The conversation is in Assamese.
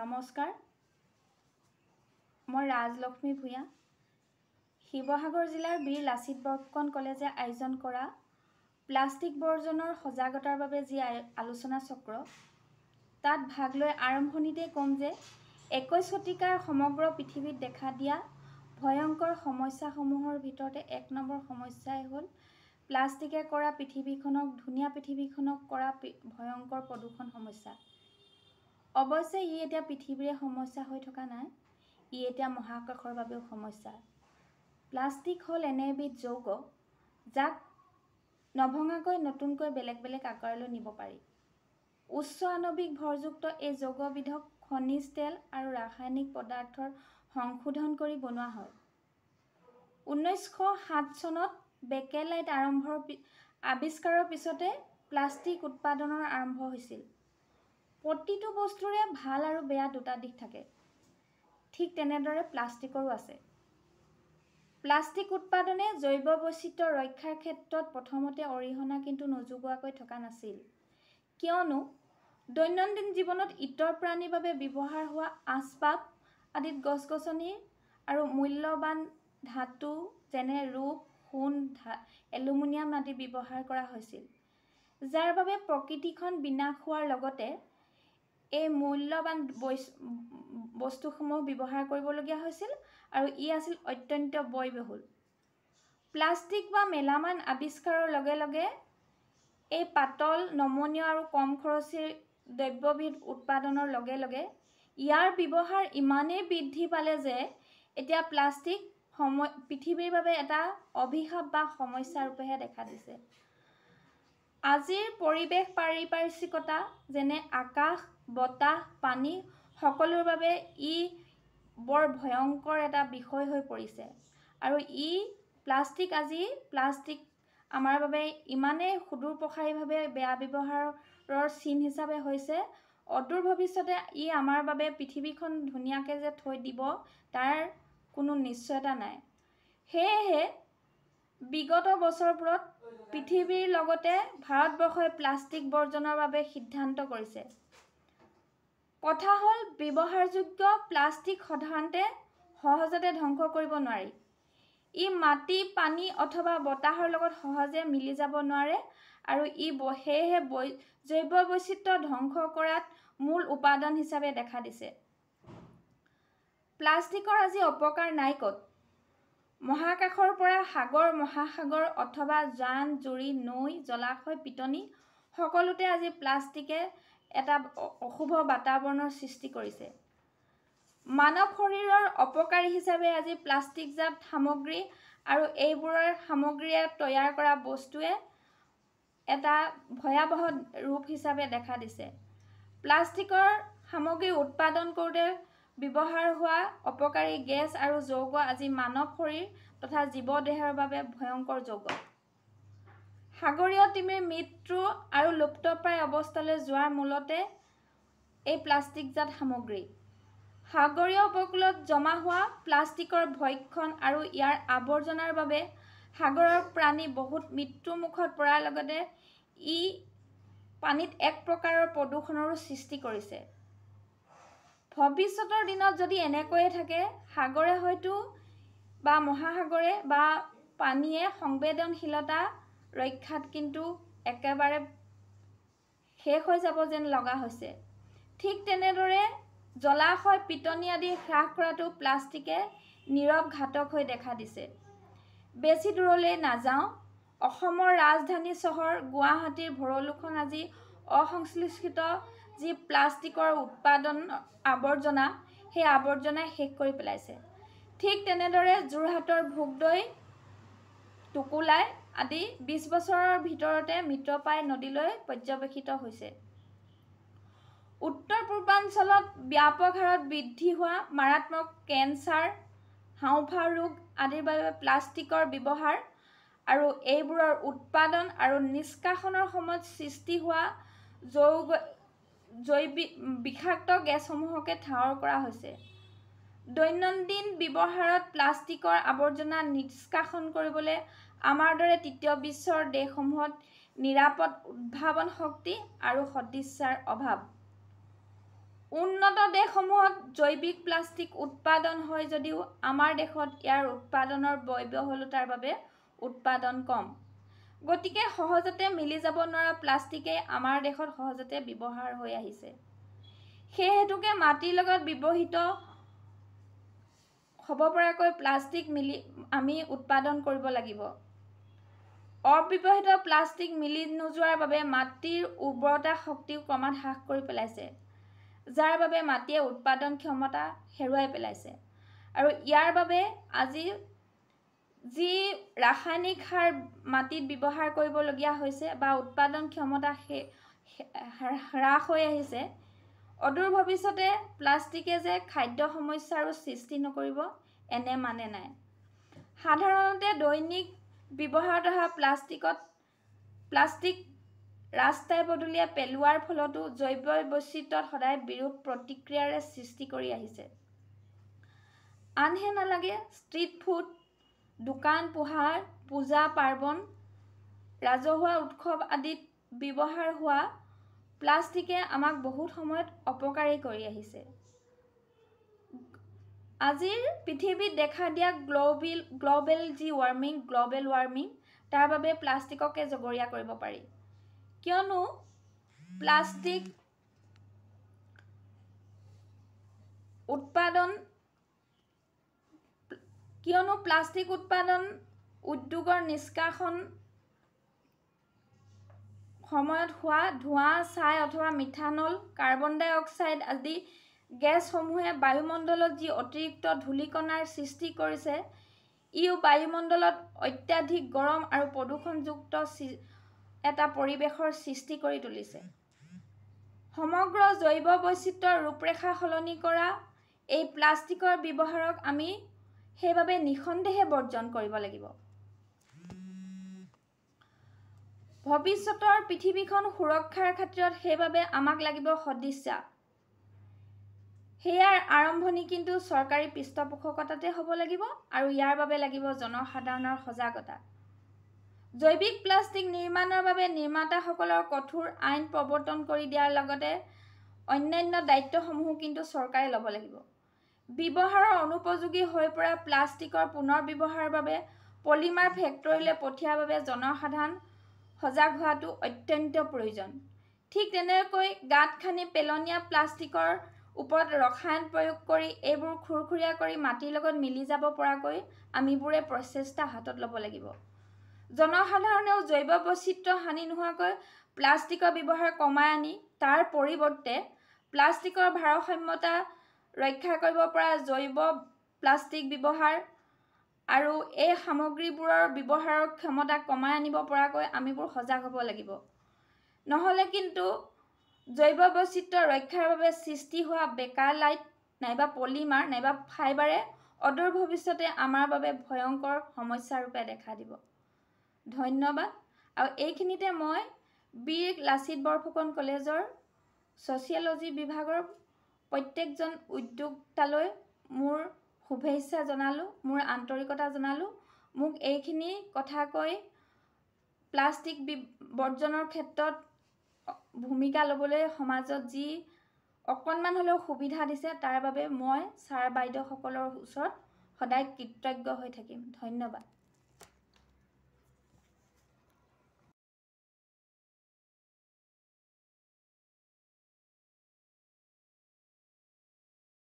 নমস্কাৰ মই ৰাজলক্ষ্মী ভূঞা শিৱসাগৰ জিলাৰ বীৰ লাচিত বৰ্ফুকন কলেজে আয়োজন কৰা প্লাষ্টিক বৰ্জনৰ সজাগতাৰ বাবে যি আলোচনা চক্ৰ তাত ভাগ লৈ আৰম্ভণিতে ক'ম যে একৈছ শতিকাৰ সমগ্ৰ পৃথিৱীত দেখা দিয়া ভয়ংকৰ সমস্যাসমূহৰ ভিতৰতে এক নম্বৰ সমস্যাই হ'ল প্লাষ্টিকে কৰা পৃথিৱীখনক ধুনীয়া পৃথিৱীখনক কৰা ভয়ংকৰ প্ৰদূষণ সমস্যা অৱশ্যে ই এতিয়া পৃথিৱীৰে সমস্যা হৈ থকা নাই ই এতিয়া মহাকাশৰ বাবেও সমস্যা প্লাষ্টিক হ'ল এনে এবিধ যৌগ যাক নভঙাকৈ নতুনকৈ বেলেগ বেলেগ আকাৰলৈ নিব পাৰি উচ্চ আণৱিক ভৰযুক্ত এই যৌগবিধক খনিজ তেল আৰু ৰাসায়নিক পদাৰ্থৰ সংশোধন কৰি বনোৱা হয় ঊনৈছশ সাত চনত বেকেলাইট আৰম্ভৰ আৱিষ্কাৰৰ পিছতে প্লাষ্টিক উৎপাদনৰ আৰম্ভ হৈছিল প্ৰতিটো বস্তুৰে ভাল আৰু বেয়া দুটা দিশ থাকে ঠিক তেনেদৰে প্লাষ্টিকৰো আছে প্লাষ্টিক উৎপাদনে জৈৱ বৈচিত্ৰ ৰক্ষাৰ ক্ষেত্ৰত প্ৰথমতে অৰিহণা কিন্তু নজোগোৱাকৈ থকা নাছিল কিয়নো দৈনন্দিন জীৱনত ইটৰ প্ৰাণীৰ বাবে ব্যৱহাৰ হোৱা আচবাব আদিত গছ গছনি আৰু মূল্যৱান ধাতু যেনে ৰূপ সোণ ধা এলুমিনিয়াম আদি ব্যৱহাৰ কৰা হৈছিল যাৰ বাবে প্ৰকৃতিখন বিনাশ হোৱাৰ লগতে এই মূল্যৱান বস্তুসমূহ ব্যৱহাৰ কৰিবলগীয়া হৈছিল আৰু ই আছিল অত্যন্ত ব্যয়বহুল প্লাষ্টিক বা মেলামান আৱিষ্কাৰৰ লগে লগে এই পাতল নমনীয় আৰু কম খৰচী দ্ৰব্যবিধ উৎপাদনৰ লগে লগে ইয়াৰ ব্যৱহাৰ ইমানেই বৃদ্ধি পালে যে এতিয়া প্লাষ্টিক সম পৃথিৱীৰ বাবে এটা অভিশাপ বা সমস্যাৰূপেহে দেখা দিছে আজিৰ পৰিৱেশ পাৰিপাৰ্শ্বিকতা যেনে আকাশ বতাহ পানী সকলোৰে বাবে ই বৰ ভয়ংকৰ এটা বিষয় হৈ পৰিছে আৰু ই প্লাষ্টিক আজি প্লাষ্টিক আমাৰ বাবে ইমানেই সুদূৰপ্ৰসাৰীভাৱে বেয়া ব্যৱহাৰৰ চিন হিচাপে হৈছে অদূৰ ভৱিষ্যতে ই আমাৰ বাবে পৃথিৱীখন ধুনীয়াকৈ যে থৈ দিব তাৰ কোনো নিশ্চয়তা নাই সেয়েহে বিগত বছৰবোৰত পৃথিৱীৰ লগতে ভাৰতবৰ্ষই প্লাষ্টিক বৰ্জনৰ বাবে সিদ্ধান্ত কৰিছে কথা হ'ল ব্যৱহাৰযোগ্য প্লাষ্টিক সাধাৰণতে সহজতে ধ্বংস কৰিব নোৱাৰি ই মাটি পানী অথবা বতাহৰ লগত সহজে মিলি যাব নোৱাৰে আৰু ই সেয়েহে জৈৱ বৈচিত্ৰ ধ্বংস কৰাত মূল উপাদান হিচাপে দেখা দিছে প্লাষ্টিকৰ আজি অপকাৰ নাই ক'ত মহাকাশৰ পৰা সাগৰ মহাসাগৰ অথবা জান জুৰি নৈ জলাশয় পিটনি সকলোতে আজি প্লাষ্টিকে এটা অশুভ বাতাৱৰণৰ সৃষ্টি কৰিছে মানৱ শৰীৰৰ অপকাৰী হিচাপে আজি প্লাষ্টিকজাত সামগ্ৰী আৰু এইবোৰৰ সামগ্ৰীয়ে তৈয়াৰ কৰা বস্তুৱে এটা ভয়াৱহ ৰূপ হিচাপে দেখা দিছে প্লাষ্টিকৰ সামগ্ৰী উৎপাদন কৰোঁতে ব্যৱহাৰ হোৱা অপকাৰী গেছ আৰু যৌগ আজি মানৱ শৰীৰ তথা জীৱ দেহৰ বাবে ভয়ংকৰ যৌগ সাগৰীয় তিমিৰ মৃত্যু আৰু লুপ্তপ্ৰায় অৱস্থালৈ যোৱাৰ মূলতে এই প্লাষ্টিকজাত সামগ্ৰী সাগৰীয় উপকূলত জমা হোৱা প্লাষ্টিকৰ ভক্ষণ আৰু ইয়াৰ আৱৰ্জনাৰ বাবে সাগৰৰ প্ৰাণী বহুত মৃত্যুমুখত পৰাৰ লগতে ই পানীত এক প্ৰকাৰৰ প্ৰদূষণৰো সৃষ্টি কৰিছে ভৱিষ্যতৰ দিনত যদি এনেকৈয়ে থাকে সাগৰে হয়তো বা মহাসাগৰে বা পানীয়ে সংবেদনশীলতা ৰক্ষাত কিন্তু একেবাৰে শেষ হৈ যাব যেন লগা হৈছে ঠিক তেনেদৰে জলাশয় পিটনি আদি হ্ৰাস কৰাটো প্লাষ্টিকে নীৰৱ ঘাতক হৈ দেখা দিছে বেছি দূৰলৈ নাযাওঁ অসমৰ ৰাজধানী চহৰ গুৱাহাটীৰ ভৰলুখন আজি অসংশ্লিষ্ট যি প্লাষ্টিকৰ উৎপাদন আৱৰ্জনা সেই আৱৰ্জনাই শেষ কৰি পেলাইছে ঠিক তেনেদৰে যোৰহাটৰ ভোগদৈ টুকুলাই আদি বিছ বছৰৰ ভিতৰতে মৃতপাই নদীলৈ পৰ্যবেক্ষিত হৈছে উত্তৰ পূৰ্বাঞ্চলত ব্যাপক হাৰত বৃদ্ধি হোৱা মাৰাত্মক কেঞ্চাৰ হাওঁফা ৰোগ আদিৰ বাবে প্লাষ্টিকৰ ব্যৱহাৰ আৰু এইবোৰৰ উৎপাদন আৰু নিষ্কাশনৰ সময়ত সৃষ্টি হোৱা জৈৱ জৈৱিক বিষাক্ত গেছসমূহকে ঠাৱৰ কৰা হৈছে দৈনন্দিন ব্যৱহাৰত প্লাষ্টিকৰ আৱৰ্জনা নিষ্কাশন কৰিবলৈ আমাৰ দৰে তৃতীয় বিশ্বৰ দেশসমূহত নিৰাপদ উদ্ভাৱন শক্তি আৰু সদিচ্ছাৰ অভাৱ উন্নত দেশসমূহত জৈৱিক প্লাষ্টিক উৎপাদন হয় যদিও আমাৰ দেশত ইয়াৰ উৎপাদনৰ ব্যয়বহুলতাৰ বাবে উৎপাদন কম গতিকে সহজতে মিলি যাব নোৱাৰা প্লাষ্টিকেই আমাৰ দেশত সহজতে ব্যৱহাৰ হৈ আহিছে সেই হেতুকে মাটিৰ লগত ব্যৱহৃত হ'ব পৰাকৈ প্লাষ্টিক মিলি আমি উৎপাদন কৰিব লাগিব অব্যৱহৃত প্লাষ্টিক মিলি নোযোৱাৰ বাবে মাটিৰ উৰ্বৰতা শক্তিও ক্ৰমাৎ হ্ৰাস কৰি পেলাইছে যাৰ বাবে মাটিয়ে উৎপাদন ক্ষমতা হেৰুৱাই পেলাইছে আৰু ইয়াৰ বাবে আজি যি ৰাসায়নিক সাৰ মাটিত ব্যৱহাৰ কৰিবলগীয়া হৈছে বা উৎপাদন ক্ষমতা হ্ৰাস হৈ আহিছে অদূৰ ভৱিষ্যতে প্লাষ্টিকে যে খাদ্য সমস্যাৰো সৃষ্টি নকৰিব এনে মানে নাই সাধাৰণতে দৈনিক ব্যৱহাৰত অহা প্লাষ্টিকত প্লাষ্টিক ৰাস্তাই পদূলিয়ে পেলোৱাৰ ফলতো জৈৱ বৈচিত্ৰত সদায় বিৰূপ প্ৰতিক্ৰিয়াৰে সৃষ্টি কৰি আহিছে আনহে নালাগে ষ্ট্ৰীট ফুড দোকান পোহাৰ পূজা পাৰ্বণ ৰাজহুৱা উৎসৱ আদিত ব্যৱহাৰ হোৱা প্লাষ্টিকে আমাক বহুত সময়ত অপকাৰী কৰি আহিছে আজিৰ পৃথিৱীত দেখা দিয়া গ্ল'বিল গ্ল'বেল যি ৱাৰ্মিং গ্ল'বেল ৱাৰ্মিং তাৰ বাবে প্লাষ্টিককে জগৰীয়া কৰিব পাৰি কিয়নো প্লাষ্টিক উৎপাদন কিয়নো প্লাষ্টিক উৎপাদন উদ্যোগৰ নিষ্কাশন সময়ত হোৱা ধোঁৱা ছাই অথবা মিথানল কাৰ্বন ডাই অক্সাইড আদি গেছসমূহে বায়ুমণ্ডলত যি অতিৰিক্ত ধূলিকণাৰ সৃষ্টি কৰিছে ইও বায়ুমণ্ডলত অত্যাধিক গৰম আৰু প্ৰদূষণযুক্ত এটা পৰিৱেশৰ সৃষ্টি কৰি তুলিছে সমগ্ৰ জৈৱ বৈচিত্ৰ ৰূপৰেখা সলনি কৰা এই প্লাষ্টিকৰ ব্যৱহাৰক আমি সেইবাবে নিঃসন্দেহে বৰ্জন কৰিব লাগিব ভৱিষ্যতৰ পৃথিৱীখন সুৰক্ষাৰ ক্ষেত্ৰত সেইবাবে আমাক লাগিব সদিচ্ছা সেয়াৰ আৰম্ভণি কিন্তু চৰকাৰী পৃষ্ঠপোষকতাতে হ'ব লাগিব আৰু ইয়াৰ বাবে লাগিব জনসাধাৰণৰ সজাগতা জৈৱিক প্লাষ্টিক নিৰ্মাণৰ বাবে নিৰ্মাতাসকলৰ কঠোৰ আইন প্ৰৱৰ্তন কৰি দিয়াৰ লগতে অন্যান্য দায়িত্বসমূহো কিন্তু চৰকাৰে ল'ব লাগিব ব্যৱহাৰৰ অনুপযোগী হৈ পৰা প্লাষ্টিকৰ পুনৰ ব্যৱহাৰৰ বাবে পলিমাৰ ফেক্টৰীলৈ পঠিওৱাৰ বাবে জনসাধাৰণ সজাগ হোৱাটো অত্যন্ত প্ৰয়োজন ঠিক তেনেকৈ গাঁত খান্দি পেলনীয়া প্লাষ্টিকৰ ওপৰত ৰসায়ন প্ৰয়োগ কৰি এইবোৰ খুৰখুৰীয়া কৰি মাটিৰ লগত মিলি যাব পৰাকৈ আমিবোৰে প্ৰচেষ্টা হাতত ল'ব লাগিব জনসাধাৰণেও জৈৱ বৈচিত্ৰ হানি নোহোৱাকৈ প্লাষ্টিকৰ ব্যৱহাৰ কমাই আনি তাৰ পৰিৱৰ্তে প্লাষ্টিকৰ ভাৰসাম্যতা ৰক্ষা কৰিব পৰা জৈৱ প্লাষ্টিক ব্যৱহাৰ আৰু এই সামগ্ৰীবোৰৰ ব্যৱহাৰৰ ক্ষমতা কমাই আনিব পৰাকৈ আমিবোৰ সজাগ হ'ব লাগিব নহ'লে কিন্তু জৈৱ বৈচিত্ৰ ৰক্ষাৰ বাবে সৃষ্টি হোৱা বেকা লাইট নাইবা পলিমাৰ নাইবা ফাইবাৰে অদূৰ ভৱিষ্যতে আমাৰ বাবে ভয়ংকৰ সমস্যাৰূপে দেখা দিব ধন্যবাদ আৰু এইখিনিতে মই বীৰ লাচিত বৰফুকন কলেজৰ ছ'চিয়লজি বিভাগৰ প্ৰত্যেকজন উদ্যোক্তালৈ মোৰ শুভেচ্ছা জনালোঁ মোৰ আন্তৰিকতা জনালোঁ মোক এইখিনি কথা কৈ প্লাষ্টিক বৰ্জনৰ ক্ষেত্ৰত ভূমিকা ল'বলৈ সমাজত যি অকণমান হ'লেও সুবিধা দিছে তাৰ বাবে মই ছাৰ বাইদেউসকলৰ ওচৰত সদায় কৃতজ্ঞ হৈ থাকিম ধন্যবাদ